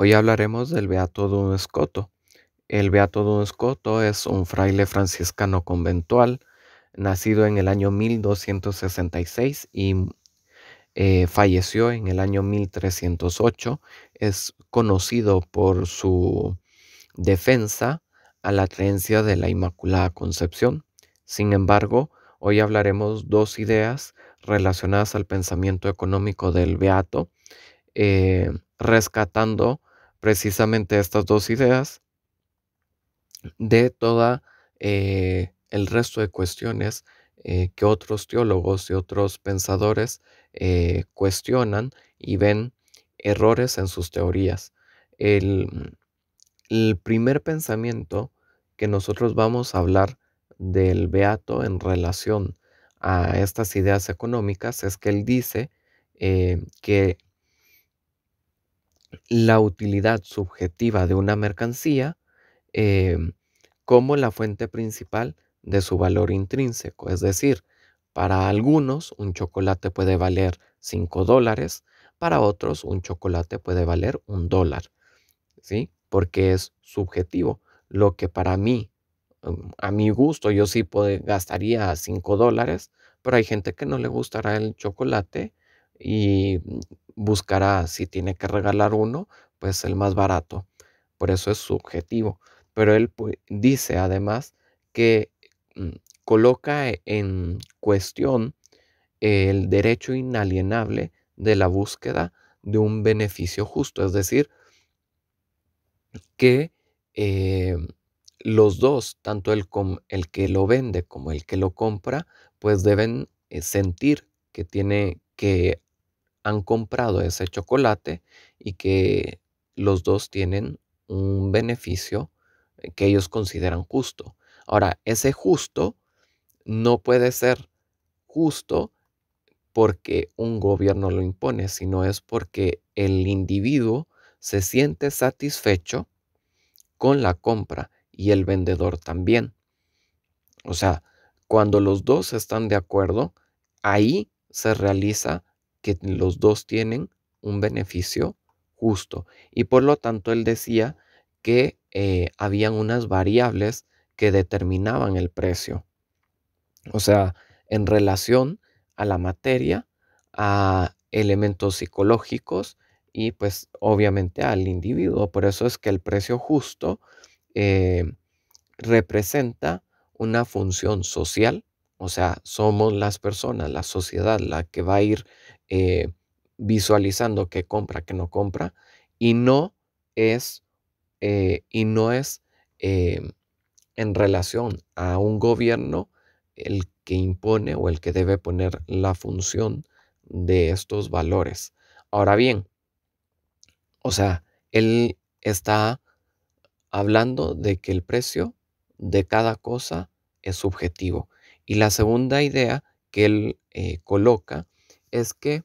Hoy hablaremos del Beato Don Escoto. El Beato Don Escoto es un fraile franciscano conventual, nacido en el año 1266 y mm, eh, falleció en el año 1308. Es conocido por su defensa a la creencia de la Inmaculada Concepción. Sin embargo, hoy hablaremos dos ideas relacionadas al pensamiento económico del Beato, eh, rescatando precisamente estas dos ideas de toda eh, el resto de cuestiones eh, que otros teólogos y otros pensadores eh, cuestionan y ven errores en sus teorías. El, primer pensamiento que nosotros vamos a hablar del Beato en relación a estas ideas económicas es que él dice que la utilidad subjetiva de una mercancía em, como la fuente principal de su valor intrínseco. Es decir, para algunos un chocolate puede valer 5 dólares, para otros un chocolate puede valer un dólar, ¿sí? Porque es subjetivo. Lo que para mí, em, a mi gusto, yo sí puede, gastaría 5 dólares, pero hay gente que no le gustará el chocolate y buscará si tiene que regalar uno, pues el más barato. Por eso es subjetivo. Pero él pues, dice además que mm, coloca e-, en cuestión el derecho inalienable de la búsqueda de un beneficio justo. Es decir, que eh, los dos, tanto el, el, que lo vende como el que lo compra, pues deben eh, sentir que tiene que han comprado ese chocolate y que los dos tienen un beneficio eh, que ellos consideran justo. Ahora, ese justo no puede ser justo porque un gobierno lo impone, sino es porque el individuo se siente satisfecho con la compra y el vendedor también. O sea, cuando los dos están de acuerdo, ahí se realiza los dos tienen un beneficio justo. Y por lo tanto, él decía que eh, habían unas variables que determinaban el precio. O sea, en relación a la materia, a elementos psicológicos y pues obviamente al individuo. Por eso es que el precio justo eh, representa una función social, o sea, somos las personas, la sociedad, la que va a ir eh, visualizando qué compra, qué no compra, y no es, eh, y no es eh, en relación a un gobierno el que impone o el que debe poner la función de estos valores. Ahora bien, o sea, él está hablando de que el precio de cada cosa es subjetivo. Y la segunda idea que él coloca es que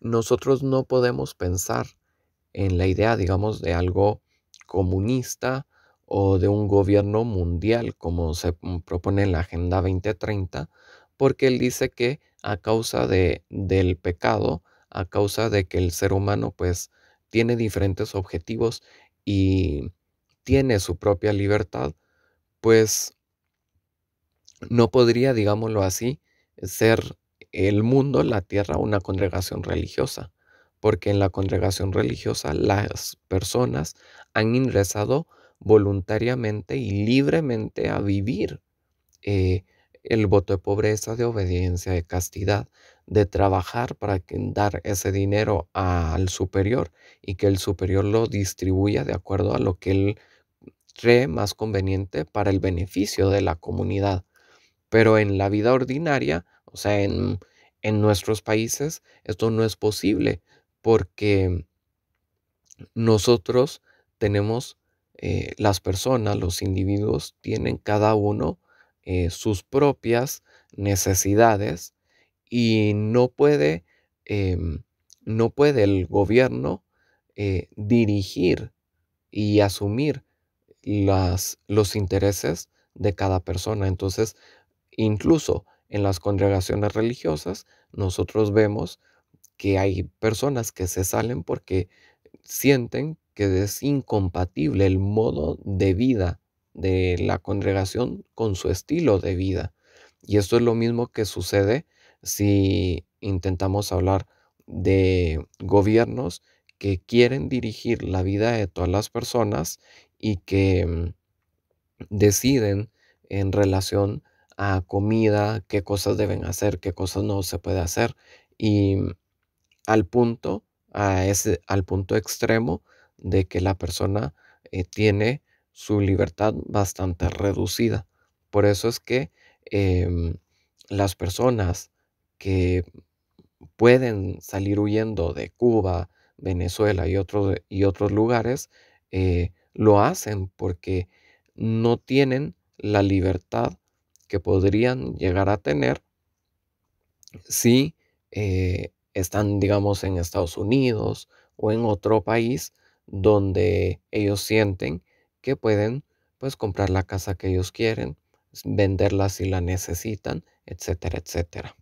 nosotros no podemos pensar en la idea, digamos, de algo comunista o de un gobierno mundial como se propone en la Agenda 2030, porque él dice que a causa de, del pecado, a causa de que el ser humano pues tiene diferentes objetivos y tiene su propia libertad, pues no podría, digámoslo así, ser el mundo, la tierra, una congregación religiosa, porque en la congregación religiosa las personas han ingresado voluntariamente y libremente a vivir eh, el voto de pobreza, de obediencia, de castidad, de trabajar para dar ese dinero al superior y que el superior lo distribuya de acuerdo a lo que él cree más conveniente para el beneficio de la comunidad. Pero en la vida ordinaria, o sea, en, nuestros países esto no es posible porque nosotros tenemos eh, las personas, los individuos tienen cada uno eh, sus propias necesidades y no puede, em, no puede el gobierno eh, dirigir y asumir los intereses de cada persona. Entonces, incluso en las congregaciones religiosas nosotros vemos que hay personas que se salen porque sienten que es incompatible el modo de vida de la congregación con su estilo de vida. Y esto es lo mismo que sucede si intentamos hablar de gobiernos que quieren dirigir la vida de todas las personas y que mm, deciden en relación a a comida, qué cosas deben hacer, qué cosas no se puede hacer. Y mm, al punto, a ese, al punto extremo de que la persona eh, tiene su libertad bastante reducida. Por eso es que em, las personas que pueden salir huyendo de Cuba, Venezuela y, y otros lugares, eh, lo hacen porque no tienen la libertad que podrían llegar a tener si eh, están, digamos, en Estados Unidos o en otro país donde ellos sienten que pueden, pues, comprar la casa que ellos quieren, venderla si la necesitan, etcétera, etcétera.